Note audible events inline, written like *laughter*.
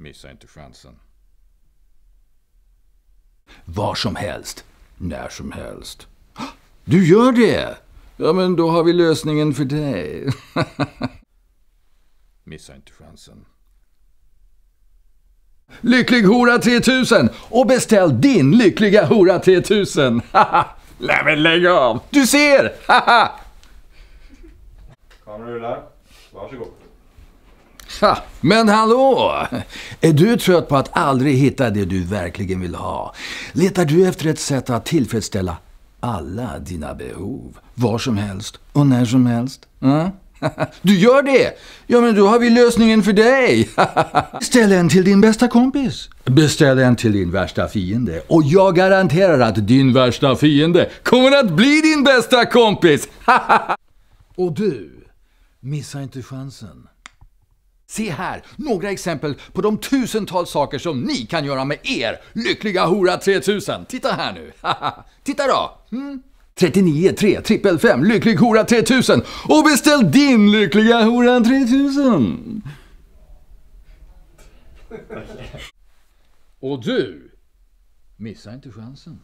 Missa inte chansen. Var som helst. När som helst. Du gör det? Ja, men då har vi lösningen för dig. *laughs* Missa inte chansen. Lycklig hora 3000! Och beställ din lyckliga hora 3000! Nej men lägg av! Du ser! *laughs* Kameran rullar. Varsågod men hallå! Är du trött på att aldrig hitta det du verkligen vill ha? Letar du efter ett sätt att tillfredsställa alla dina behov? Var som helst och när som helst? Mm? *laughs* Du gör det! Ja, men då har vi lösningen för dig! Beställ *laughs* en till din bästa kompis. Beställ en till din värsta fiende. Och jag garanterar att din värsta fiende kommer att bli din bästa kompis! *laughs* Och du, missa inte chansen. Se här, några exempel på de tusentals saker som ni kan göra med er lyckliga hora 3000. Titta här nu. *laughs* Titta då. Mm. 39 3 trippel 5 lycklig hora 3000 och beställ din lyckliga hora 3000. Och du, missa inte chansen.